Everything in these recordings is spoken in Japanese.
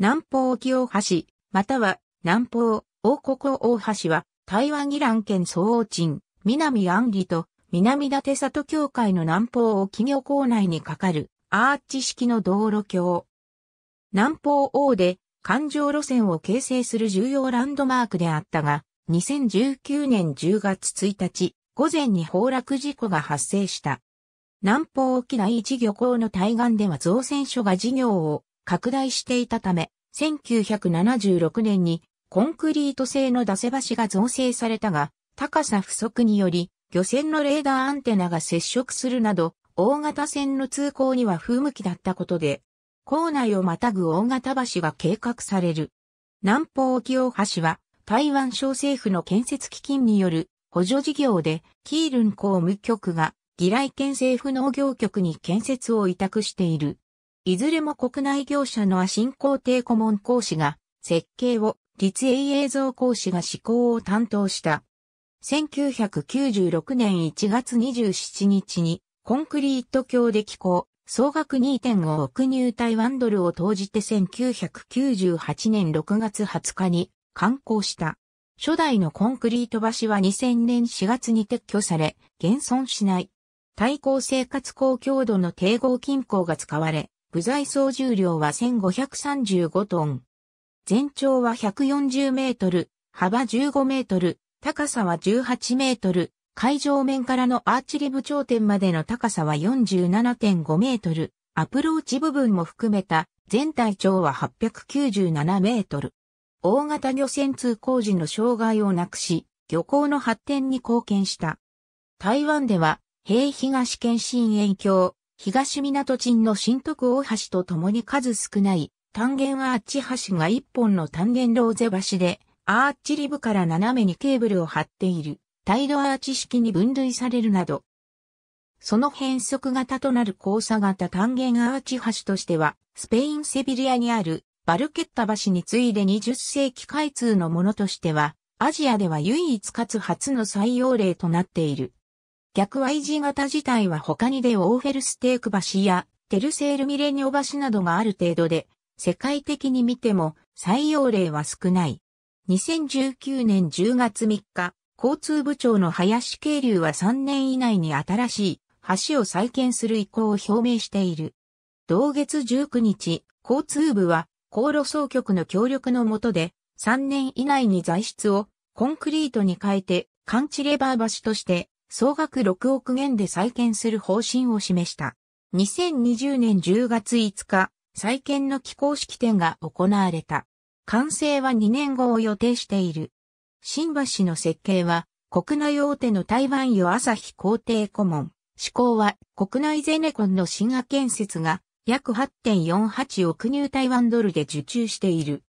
南方沖大橋、または南方王国大橋は台湾イラン県総王鎮、南安里と南立里協会の南方沖漁港内に架かるアーチ式の道路橋。南方王で環状路線を形成する重要ランドマークであったが、2019年10月1日、午前に崩落事故が発生した。南方沖第一漁港の対岸では造船所が事業を拡大していたため、1976年にコンクリート製の出せ橋が造成されたが、高さ不足により、漁船のレーダーアンテナが接触するなど、大型船の通行には不向きだったことで、港内をまたぐ大型橋が計画される。南方沖大橋は、台湾省政府の建設基金による補助事業で、キールン公務局が、議来県政府農業局に建設を委託している。いずれも国内業者のアシン工程顧問講師が設計を、立営映像講師が施行を担当した。1996年1月27日にコンクリート橋で機構、総額2.5億入台湾ドルを投じて1998年6月20日に完工した。初代のコンクリート橋は2000年4月に撤去され、現存しない。対抗生活公共度の定合均衡が使われ、部材総重量は1535トン。全長は140メートル、幅15メートル、高さは18メートル、海上面からのアーチリブ頂点までの高さは47.5メートル、アプローチ部分も含めた全体長は897メートル。大型漁船通行時の障害をなくし、漁港の発展に貢献した。台湾では、平東県新遠橋、東港鎮の新徳大橋と共に数少ない単元アーチ橋が一本の単元ローゼ橋で、アーチリブから斜めにケーブルを張っている、タイドアーチ式に分類されるなど、その変則型となる交差型単元アーチ橋としては、スペインセビリアにあるバルケッタ橋に次いで20世紀開通のものとしては、アジアでは唯一かつ初の採用例となっている。逆 Y 字型自体は他にでオーフェルステーク橋やテルセールミレニオ橋などがある程度で、世界的に見ても採用例は少ない。2019年10月3日、交通部長の林慶流は3年以内に新しい橋を再建する意向を表明している。同月19日、交通部は航路総局の協力のもとで、3年以内に材質をコンクリートに変えて、カンチレバー橋として総額6億元で再建する方針を示した。2020年10月5日、再建の起工式典が行われた。完成は2年後を予定している。新橋の設計は、国内大手の台湾与朝日工程顧問。施行は、国内ゼネコンの新和建設が、約8.48億入台湾ドルで受注している。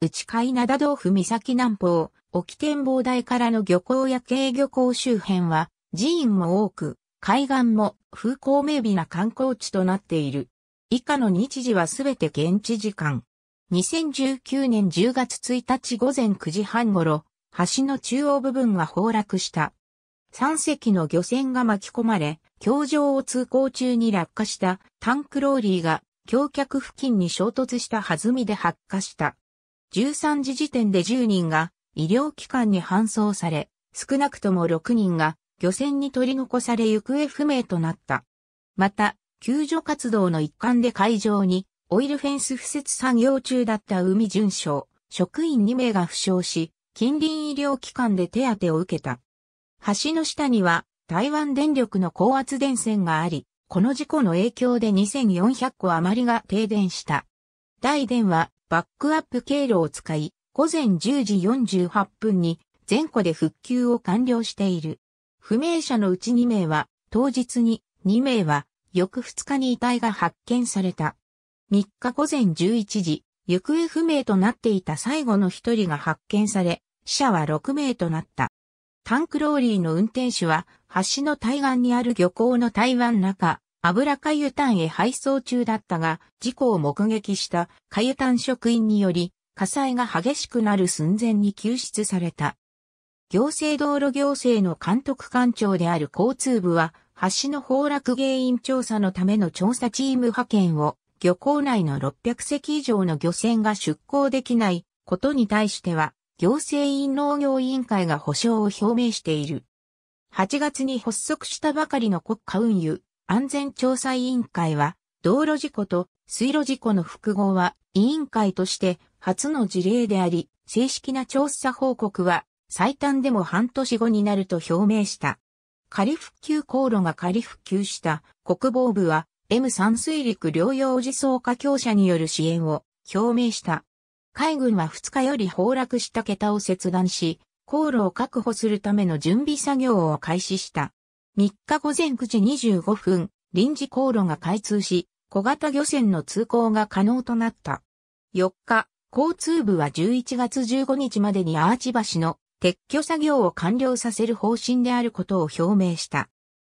内海灘豆腐岬南方、沖展望台からの漁港や軽漁港周辺は、寺院も多く、海岸も風光明媚な観光地となっている。以下の日時はすべて現地時間。2019年10月1日午前9時半頃、橋の中央部分が崩落した。3隻の漁船が巻き込まれ、橋上を通行中に落下したタンクローリーが橋脚付近に衝突した弾みで発火した。13時時点で10人が医療機関に搬送され、少なくとも6人が漁船に取り残され行方不明となった。また、救助活動の一環で海上に、オイルフェンス敷設作業中だった海巡省、職員2名が負傷し、近隣医療機関で手当てを受けた。橋の下には、台湾電力の高圧電線があり、この事故の影響で2400個余りが停電した。大電は、バックアップ経路を使い、午前10時48分に全戸で復旧を完了している。不明者のうち2名は、当日に、2名は、翌2日に遺体が発見された。3日午前11時、行方不明となっていた最後の1人が発見され、死者は6名となった。タンクローリーの運転手は、橋の対岸にある漁港の台湾中、油かゆんへ配送中だったが、事故を目撃したかゆん職員により、火災が激しくなる寸前に救出された。行政道路行政の監督官庁である交通部は、橋の崩落原因調査のための調査チーム派遣を、漁港内の600隻以上の漁船が出港できないことに対しては、行政院農業委員会が保証を表明している。8月に発足したばかりの国家運輸安全調査委員会は、道路事故と水路事故の複合は委員会として初の事例であり、正式な調査報告は最短でも半年後になると表明した。仮復旧航路が仮復旧した国防部は M3 水陸両用自走化強者による支援を表明した。海軍は2日より崩落した桁を切断し、航路を確保するための準備作業を開始した。3日午前9時25分、臨時航路が開通し、小型漁船の通行が可能となった。4日、交通部は11月15日までにアーチ橋の撤去作業を完了させる方針であることを表明した。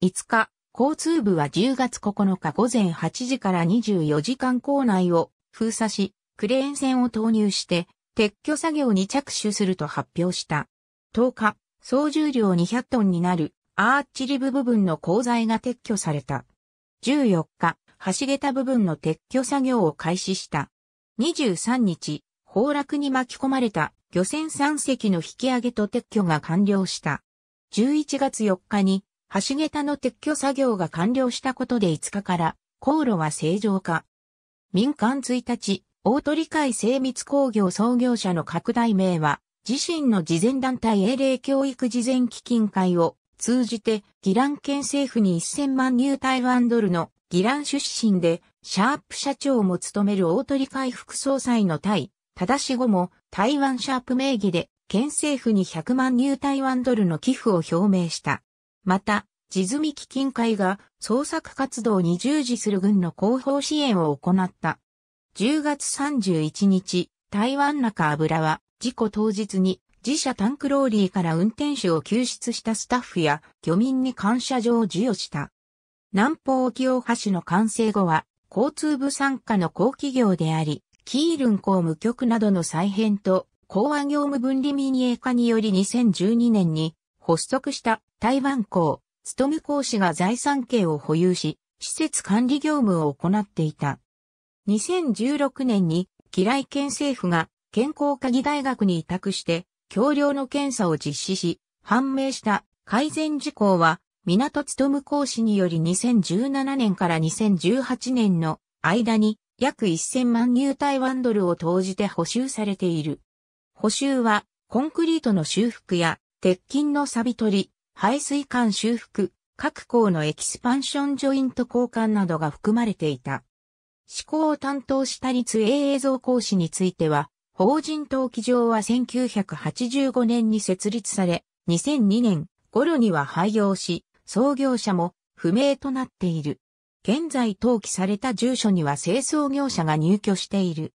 5日、交通部は10月9日午前8時から24時間構内を封鎖し、クレーン船を投入して、撤去作業に着手すると発表した。10日、総重量200トンになるアーチリブ部分の鋼材が撤去された。14日、橋桁部分の撤去作業を開始した。23日、崩落に巻き込まれた漁船3隻の引き上げと撤去が完了した。11月4日に橋桁の撤去作業が完了したことで5日から航路は正常化。民間1日、大鳥会精密工業創業者の拡大名は自身の事前団体英霊教育事前基金会を通じてギラン県政府に1000万入台湾ドルのギラン出身でシャープ社長も務める大鳥会副総裁の対、正し後も台湾シャープ名義で県政府に100万ニュー台湾ドルの寄付を表明した。また、地積み基金会が捜索活動に従事する軍の広報支援を行った。10月31日、台湾中油は事故当日に自社タンクローリーから運転手を救出したスタッフや漁民に感謝状を授与した。南方沖大橋の完成後は交通部傘下の高企業であり、キールン公務局などの再編と公安業務分離民営化により2012年に発足した台湾公、務公司が財産権を保有し、施設管理業務を行っていた。2016年に、ライ県政府が健康科技大学に委託して、橋梁の検査を実施し、判明した改善事項は、港務公司により2017年から2018年の間に約1000万ニュー台湾ドルを投じて補修されている。補修は、コンクリートの修復や、鉄筋の錆取り、排水管修復、各校のエキスパンションジョイント交換などが含まれていた。施行を担当した立英映像講師については、法人登記場は1985年に設立され、2002年頃には廃業し、創業者も不明となっている。現在登記された住所には清掃業者が入居している。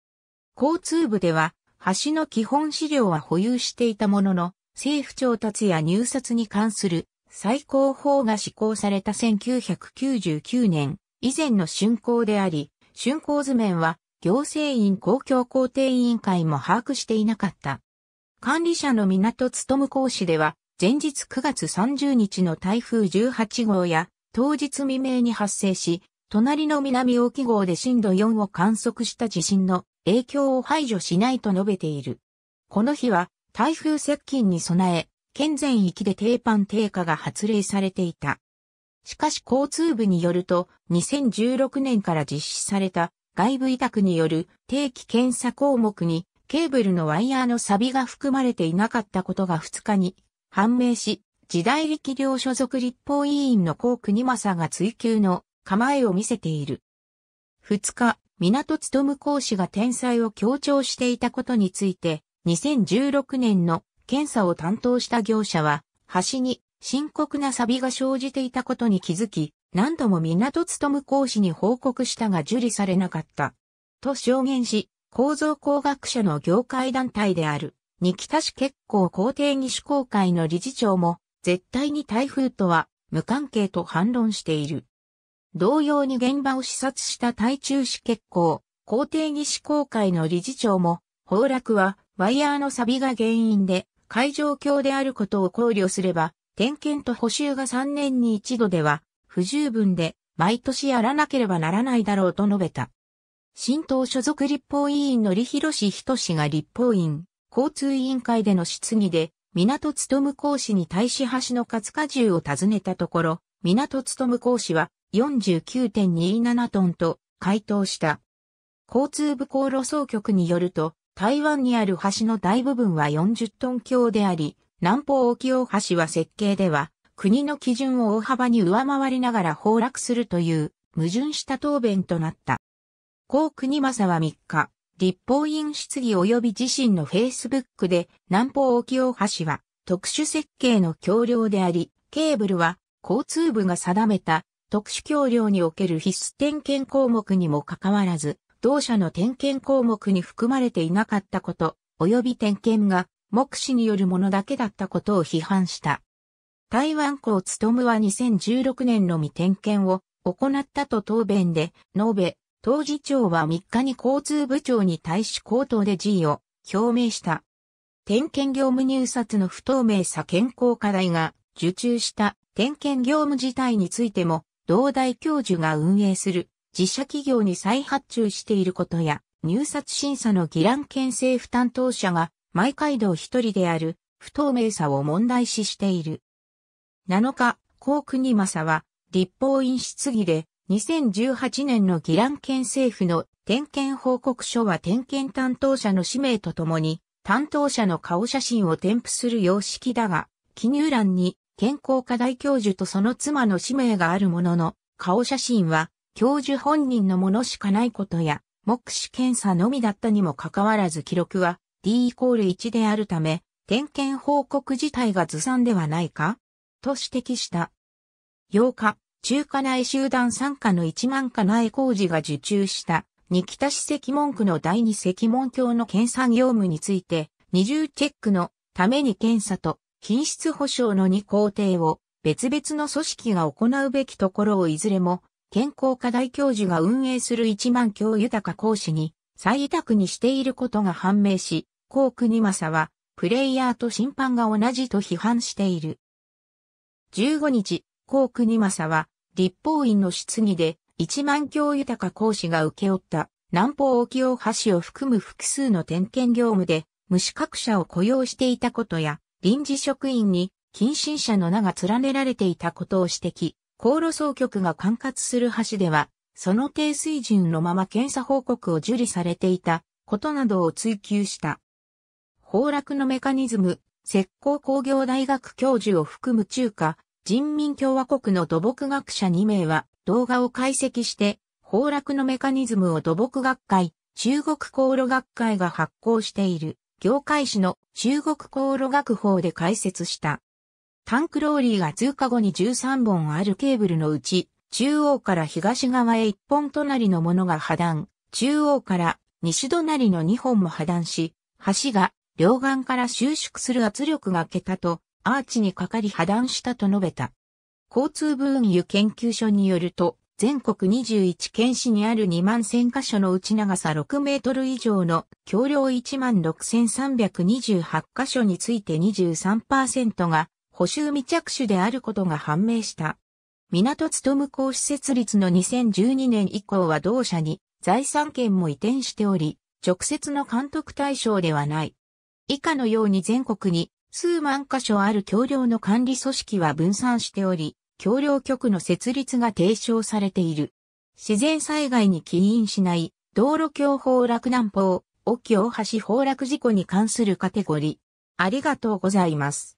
交通部では、橋の基本資料は保有していたものの、政府調達や入札に関する最高法が施行された1999年以前の竣工であり、竣工図面は行政院公共工程委員会も把握していなかった。管理者の港勤講師では、前日9月30日の台風18号や当日未明に発生し、隣の南沖号で震度4を観測した地震の影響を排除しないと述べている。この日は台風接近に備え、県全域で定番低下が発令されていた。しかし交通部によると、2016年から実施された外部委託による定期検査項目にケーブルのワイヤーの錆が含まれていなかったことが2日に判明し、時代力量所属立法委員の高国政が追求の構えを見せている。二日、港勤講師が天才を強調していたことについて、2016年の検査を担当した業者は、橋に深刻な錆が生じていたことに気づき、何度も港勤講師に報告したが受理されなかった。と証言し、構造工学者の業界団体である、に北市結構工程技師公会の理事長も、絶対に台風とは無関係と反論している。同様に現場を視察した台中市結構、皇帝西公会の理事長も、崩落はワイヤーの錆が原因で、会場橋であることを考慮すれば、点検と補修が3年に一度では不十分で、毎年やらなければならないだろうと述べた。新党所属立法委員の李博氏人氏が立法院、交通委員会での質疑で、港つとむ講師に対し橋の活荷重を尋ねたところ、港つとむ講師は49.27トンと回答した。交通部航路総局によると、台湾にある橋の大部分は40トン強であり、南方沖大橋は設計では、国の基準を大幅に上回りながら崩落するという、矛盾した答弁となった。高国政は3日、立法院質疑及び自身の Facebook で南方沖大橋は特殊設計の橋梁であり、ケーブルは交通部が定めた特殊橋梁における必須点検項目にもかかわらず、同社の点検項目に含まれていなかったこと、及び点検が目視によるものだけだったことを批判した。台湾と務は2016年のみ点検を行ったと答弁で述べ、当事長は3日に交通部長に対し口頭で辞意を表明した。点検業務入札の不透明さ健康課題が受注した点検業務自体についても、同大教授が運営する自社企業に再発注していることや、入札審査の議覧県政府担当者が、毎回道一人である不透明さを問題視している。7日、高国政は、立法院質疑で、2018年のギラン県政府の点検報告書は点検担当者の氏名とともに担当者の顔写真を添付する様式だが、記入欄に健康課大教授とその妻の氏名があるものの、顔写真は教授本人のものしかないことや、目視検査のみだったにもかかわらず記録は D イコール1であるため、点検報告自体がずさんではないかと指摘した。8日、中華内集団参加の一万家内工事が受注した、二北史石文区の第二石門橋の検査業務について、二重チェックのために検査と品質保証の2工程を別々の組織が行うべきところをいずれも健康課大教授が運営する一万教豊講師に再委託にしていることが判明し、高国政はプレイヤーと審判が同じと批判している。15日、高国政は、立法院の質疑で、一万教豊か講師が受け負った、南方沖大橋を含む複数の点検業務で、無資格者を雇用していたことや、臨時職員に、近親者の名が連ねられていたことを指摘、航路総局が管轄する橋では、その低水準のまま検査報告を受理されていたことなどを追求した。崩落のメカニズム、石膏工業大学教授を含む中華、人民共和国の土木学者2名は動画を解析して崩落のメカニズムを土木学会、中国航路学会が発行している業界史の中国航路学法で解説した。タンクローリーが通過後に13本あるケーブルのうち、中央から東側へ1本隣のものが破断、中央から西隣の2本も破断し、橋が両岸から収縮する圧力が桁とアーチにかかり破断したと述べた。交通分野研究所によると、全国21県市にある2万1000カ所のうち長さ6メートル以上の橋梁1万6328カ所について23%が補修未着手であることが判明した。港津務公施設立の2012年以降は同社に財産権も移転しており、直接の監督対象ではない。以下のように全国に数万箇所ある橋梁の管理組織は分散しており、橋梁局の設立が提唱されている。自然災害に起因しない道路橋崩落難方、沖大橋崩落事故に関するカテゴリー。ありがとうございます。